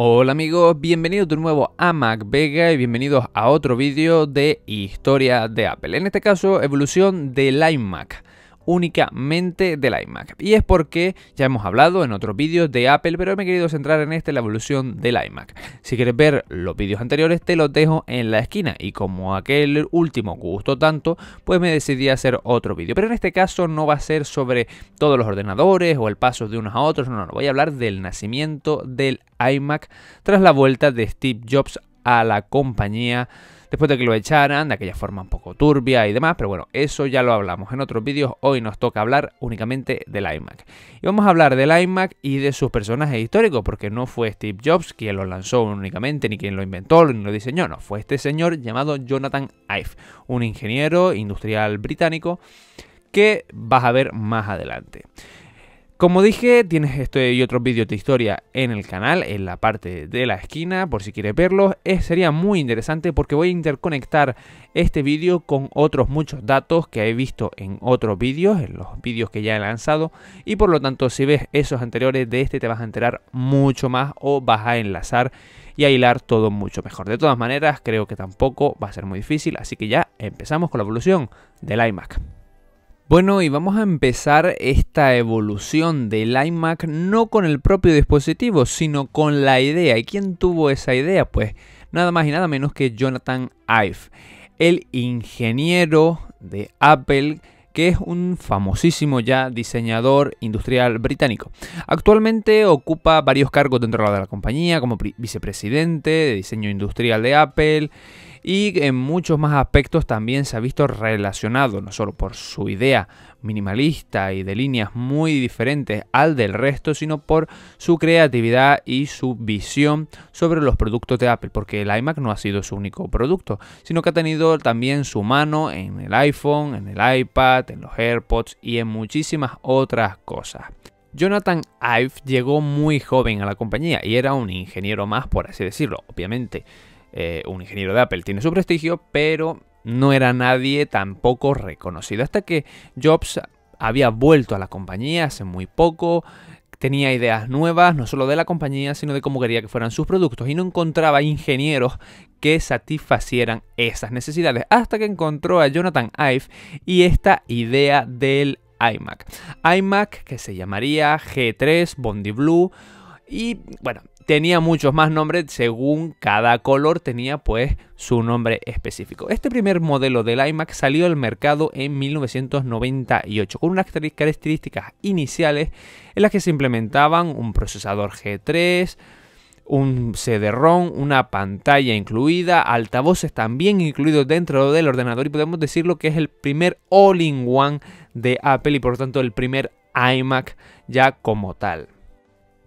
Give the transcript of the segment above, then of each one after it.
Hola amigos, bienvenidos de nuevo a Vega y bienvenidos a otro vídeo de historia de Apple. En este caso, evolución del iMac únicamente del iMac. Y es porque ya hemos hablado en otros vídeos de Apple, pero me he querido centrar en este, la evolución del iMac. Si quieres ver los vídeos anteriores te los dejo en la esquina y como aquel último gustó tanto, pues me decidí a hacer otro vídeo. Pero en este caso no va a ser sobre todos los ordenadores o el paso de unos a otros, no, no, voy a hablar del nacimiento del iMac tras la vuelta de Steve Jobs a la compañía después de que lo echaran, de aquella forma un poco turbia y demás, pero bueno, eso ya lo hablamos en otros vídeos, hoy nos toca hablar únicamente del iMac. Y vamos a hablar del iMac y de sus personajes históricos, porque no fue Steve Jobs quien lo lanzó únicamente, ni quien lo inventó, ni lo diseñó, no, fue este señor llamado Jonathan Ive, un ingeniero industrial británico que vas a ver más adelante. Como dije, tienes este y otros vídeos de historia en el canal, en la parte de la esquina, por si quieres verlos. sería muy interesante porque voy a interconectar este vídeo con otros muchos datos que he visto en otros vídeos, en los vídeos que ya he lanzado. Y por lo tanto, si ves esos anteriores de este, te vas a enterar mucho más o vas a enlazar y a hilar todo mucho mejor. De todas maneras, creo que tampoco va a ser muy difícil, así que ya empezamos con la evolución del iMac. Bueno, y vamos a empezar esta evolución del iMac no con el propio dispositivo, sino con la idea. ¿Y quién tuvo esa idea? Pues nada más y nada menos que Jonathan Ive, el ingeniero de Apple que es un famosísimo ya diseñador industrial británico. Actualmente ocupa varios cargos dentro de la compañía, como vicepresidente de diseño industrial de Apple, y en muchos más aspectos también se ha visto relacionado, no solo por su idea minimalista y de líneas muy diferentes al del resto, sino por su creatividad y su visión sobre los productos de Apple, porque el iMac no ha sido su único producto, sino que ha tenido también su mano en el iPhone, en el iPad, en los AirPods y en muchísimas otras cosas. Jonathan Ive llegó muy joven a la compañía y era un ingeniero más, por así decirlo. Obviamente, eh, un ingeniero de Apple tiene su prestigio, pero no era nadie tampoco reconocido. Hasta que Jobs había vuelto a la compañía hace muy poco, tenía ideas nuevas, no solo de la compañía, sino de cómo quería que fueran sus productos, y no encontraba ingenieros que satisfacieran esas necesidades, hasta que encontró a Jonathan Ive y esta idea del iMac. iMac que se llamaría G3 Bondi Blue. Y bueno, tenía muchos más nombres según cada color tenía pues su nombre específico. Este primer modelo del iMac salió al mercado en 1998 con unas características iniciales en las que se implementaban un procesador G3, un CD-ROM, una pantalla incluida, altavoces también incluidos dentro del ordenador y podemos decirlo que es el primer all-in-one de Apple y por tanto el primer iMac ya como tal.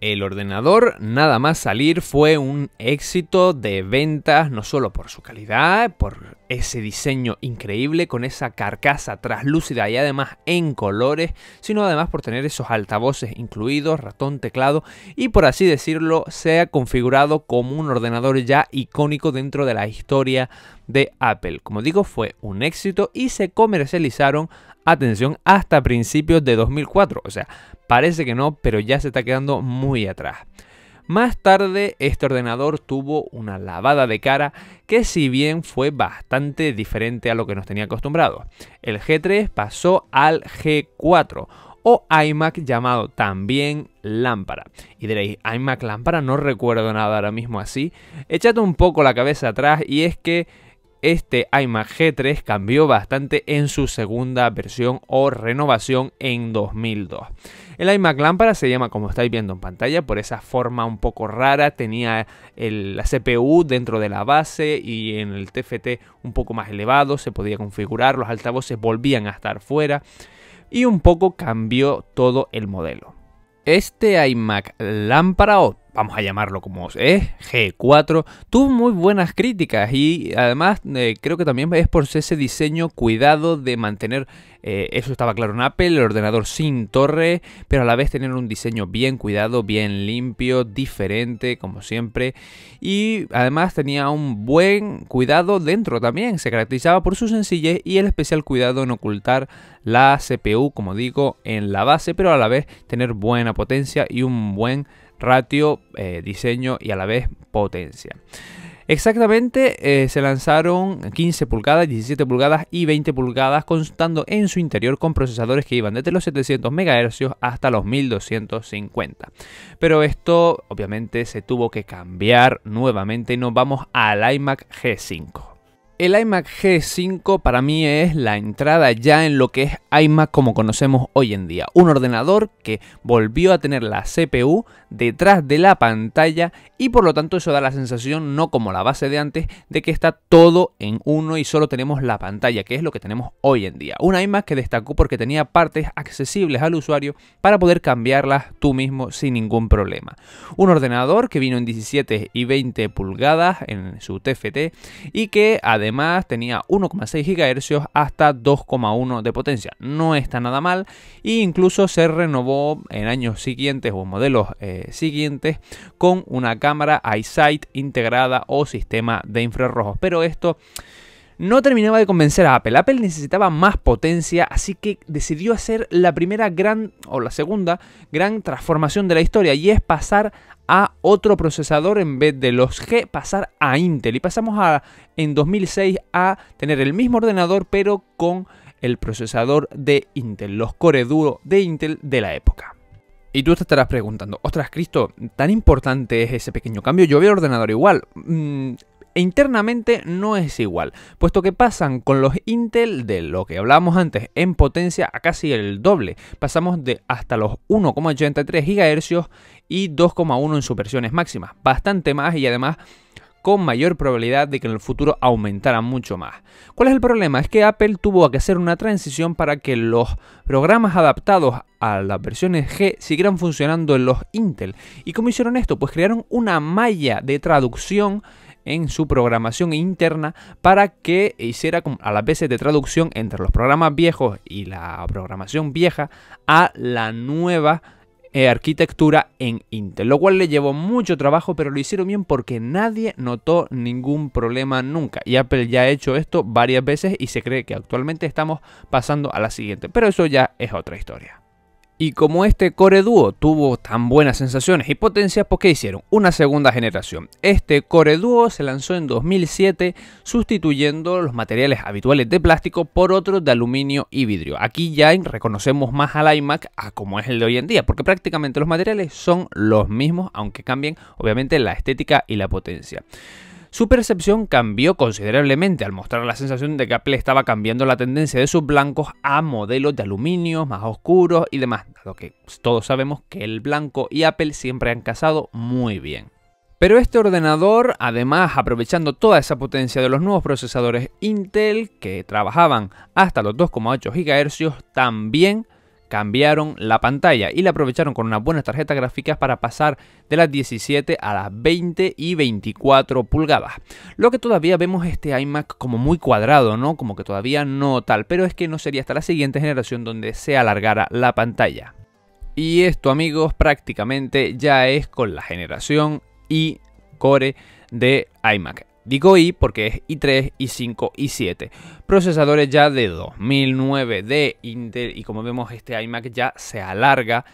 El ordenador, nada más salir, fue un éxito de ventas, no solo por su calidad, por ese diseño increíble con esa carcasa traslúcida y además en colores, sino además por tener esos altavoces incluidos, ratón, teclado y por así decirlo, se ha configurado como un ordenador ya icónico dentro de la historia de Apple. Como digo, fue un éxito y se comercializaron atención, hasta principios de 2004. O sea, parece que no, pero ya se está quedando muy atrás. Más tarde, este ordenador tuvo una lavada de cara que si bien fue bastante diferente a lo que nos tenía acostumbrados. El G3 pasó al G4 o iMac llamado también lámpara. Y diréis, iMac lámpara no recuerdo nada ahora mismo así. Echate un poco la cabeza atrás y es que este iMac G3 cambió bastante en su segunda versión o renovación en 2002. El iMac Lámpara se llama como estáis viendo en pantalla por esa forma un poco rara, tenía la CPU dentro de la base y en el TFT un poco más elevado, se podía configurar, los altavoces volvían a estar fuera y un poco cambió todo el modelo. Este iMac Lámpara vamos a llamarlo como es, ¿eh? G4, tuvo muy buenas críticas y además eh, creo que también es por ese diseño cuidado de mantener eh, eso estaba claro en Apple, el ordenador sin torre, pero a la vez tener un diseño bien cuidado, bien limpio, diferente, como siempre. Y además tenía un buen cuidado dentro también. Se caracterizaba por su sencillez y el especial cuidado en ocultar la CPU, como digo, en la base, pero a la vez tener buena potencia y un buen ratio, eh, diseño y a la vez potencia. Exactamente, eh, se lanzaron 15 pulgadas, 17 pulgadas y 20 pulgadas, constando en su interior con procesadores que iban desde los 700 MHz hasta los 1250. Pero esto obviamente se tuvo que cambiar nuevamente y nos vamos al iMac G5. El iMac G5 para mí es la entrada ya en lo que es iMac como conocemos hoy en día. Un ordenador que volvió a tener la CPU detrás de la pantalla y por lo tanto eso da la sensación, no como la base de antes, de que está todo en uno y solo tenemos la pantalla, que es lo que tenemos hoy en día. Un iMac que destacó porque tenía partes accesibles al usuario para poder cambiarlas tú mismo sin ningún problema. Un ordenador que vino en 17 y 20 pulgadas en su TFT y que además más tenía 1,6 GHz hasta 2,1 de potencia. No está nada mal e incluso se renovó en años siguientes o modelos eh, siguientes con una cámara iSight integrada o sistema de infrarrojos. Pero esto no terminaba de convencer a Apple. Apple necesitaba más potencia, así que decidió hacer la primera gran, o la segunda, gran transformación de la historia, y es pasar a otro procesador en vez de los G, pasar a Intel. Y pasamos a, en 2006 a tener el mismo ordenador, pero con el procesador de Intel, los Core Duo de Intel de la época. Y tú te estarás preguntando, ostras, Cristo, tan importante es ese pequeño cambio. Yo veo el ordenador igual. Mm, e internamente no es igual, puesto que pasan con los Intel de lo que hablábamos antes en potencia a casi el doble. Pasamos de hasta los 1,83 GHz y 2,1 en sus versiones máximas. Bastante más y además con mayor probabilidad de que en el futuro aumentaran mucho más. ¿Cuál es el problema? Es que Apple tuvo que hacer una transición para que los programas adaptados a las versiones G siguieran funcionando en los Intel. ¿Y cómo hicieron esto? Pues crearon una malla de traducción en su programación interna para que hiciera a las veces de traducción entre los programas viejos y la programación vieja a la nueva eh, arquitectura en Intel, lo cual le llevó mucho trabajo, pero lo hicieron bien porque nadie notó ningún problema nunca. Y Apple ya ha hecho esto varias veces y se cree que actualmente estamos pasando a la siguiente, pero eso ya es otra historia. Y como este Core Duo tuvo tan buenas sensaciones y potencias, ¿por pues, ¿qué hicieron? Una segunda generación. Este Core Duo se lanzó en 2007 sustituyendo los materiales habituales de plástico por otros de aluminio y vidrio. Aquí ya reconocemos más al iMac a como es el de hoy en día, porque prácticamente los materiales son los mismos, aunque cambien obviamente la estética y la potencia. Su percepción cambió considerablemente al mostrar la sensación de que Apple estaba cambiando la tendencia de sus blancos a modelos de aluminio más oscuros y demás, dado que todos sabemos que el blanco y Apple siempre han casado muy bien. Pero este ordenador, además aprovechando toda esa potencia de los nuevos procesadores Intel que trabajaban hasta los 2,8 GHz, también cambiaron la pantalla y la aprovecharon con unas buenas tarjetas gráficas para pasar de las 17 a las 20 y 24 pulgadas. Lo que todavía vemos este iMac como muy cuadrado, ¿no? Como que todavía no tal, pero es que no sería hasta la siguiente generación donde se alargara la pantalla. Y esto amigos prácticamente ya es con la generación y core de iMac. Digo i porque es i3, i5, i7. Procesadores ya de 2009 de Intel y como vemos este iMac ya se alarga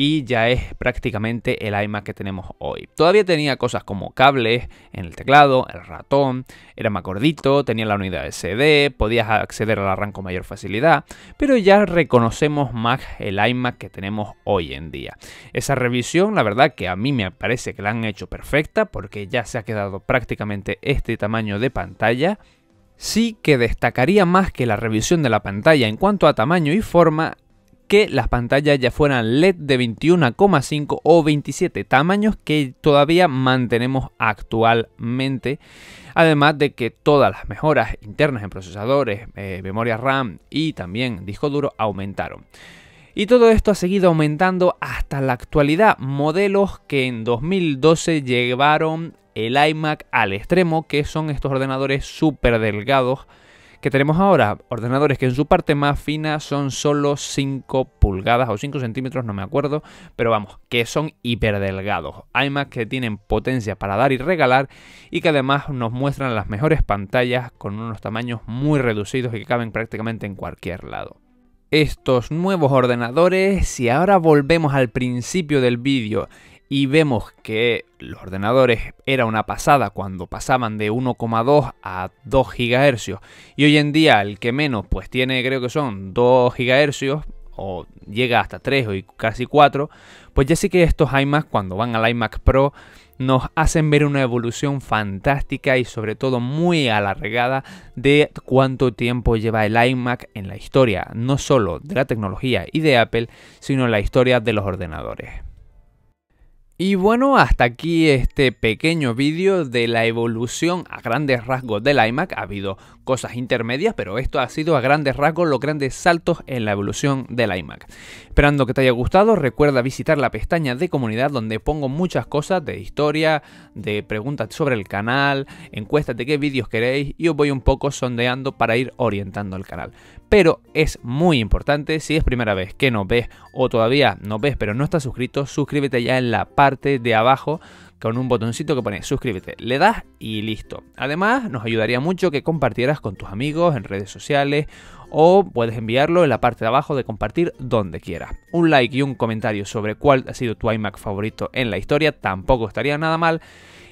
y ya es prácticamente el iMac que tenemos hoy. Todavía tenía cosas como cables en el teclado, el ratón, era más gordito, tenía la unidad SD, podías acceder al arranque con mayor facilidad, pero ya reconocemos más el iMac que tenemos hoy en día. Esa revisión, la verdad que a mí me parece que la han hecho perfecta porque ya se ha quedado prácticamente este tamaño de pantalla sí que destacaría más que la revisión de la pantalla en cuanto a tamaño y forma que las pantallas ya fueran LED de 21,5 o 27 tamaños que todavía mantenemos actualmente. Además de que todas las mejoras internas en procesadores, eh, memoria RAM y también disco duro aumentaron. Y todo esto ha seguido aumentando hasta la actualidad. Modelos que en 2012 llevaron el iMac al extremo, que son estos ordenadores súper delgados que tenemos ahora, ordenadores que en su parte más fina son solo 5 pulgadas o 5 centímetros, no me acuerdo, pero vamos, que son hiperdelgados. más que tienen potencia para dar y regalar y que además nos muestran las mejores pantallas con unos tamaños muy reducidos y que caben prácticamente en cualquier lado estos nuevos ordenadores, si ahora volvemos al principio del vídeo y vemos que los ordenadores era una pasada cuando pasaban de 1,2 a 2 GHz y hoy en día el que menos pues tiene creo que son 2 GHz o llega hasta 3 o casi 4, pues ya sí que estos iMac cuando van al iMac Pro nos hacen ver una evolución fantástica y sobre todo muy alargada de cuánto tiempo lleva el iMac en la historia, no solo de la tecnología y de Apple, sino en la historia de los ordenadores. Y bueno, hasta aquí este pequeño vídeo de la evolución a grandes rasgos del iMac. Ha habido cosas intermedias, pero esto ha sido a grandes rasgos los grandes saltos en la evolución del iMac. Esperando que te haya gustado, recuerda visitar la pestaña de comunidad donde pongo muchas cosas de historia, de preguntas sobre el canal, encuestas de qué vídeos queréis y os voy un poco sondeando para ir orientando el canal pero es muy importante si es primera vez que nos ves o todavía no ves pero no estás suscrito, suscríbete ya en la parte de abajo con un botoncito que pone suscríbete, le das y listo. Además, nos ayudaría mucho que compartieras con tus amigos en redes sociales o puedes enviarlo en la parte de abajo de compartir donde quieras. Un like y un comentario sobre cuál ha sido tu iMac favorito en la historia tampoco estaría nada mal.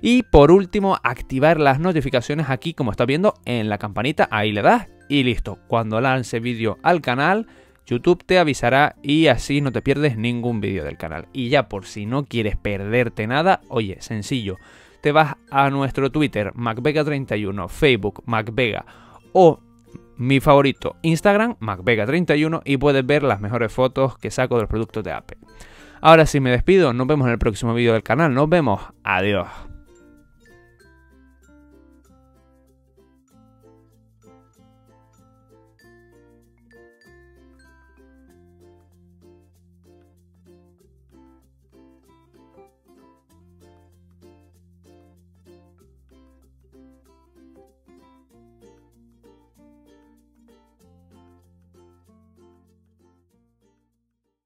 Y por último, activar las notificaciones aquí como estás viendo en la campanita, ahí le das y listo. Cuando lance vídeo al canal, YouTube te avisará y así no te pierdes ningún vídeo del canal. Y ya por si no quieres perderte nada, oye, sencillo, te vas a nuestro Twitter, MacVega31, Facebook, MacVega o mi favorito, Instagram, MacVega31 y puedes ver las mejores fotos que saco de los productos de Apple. Ahora sí me despido, nos vemos en el próximo vídeo del canal, nos vemos, adiós.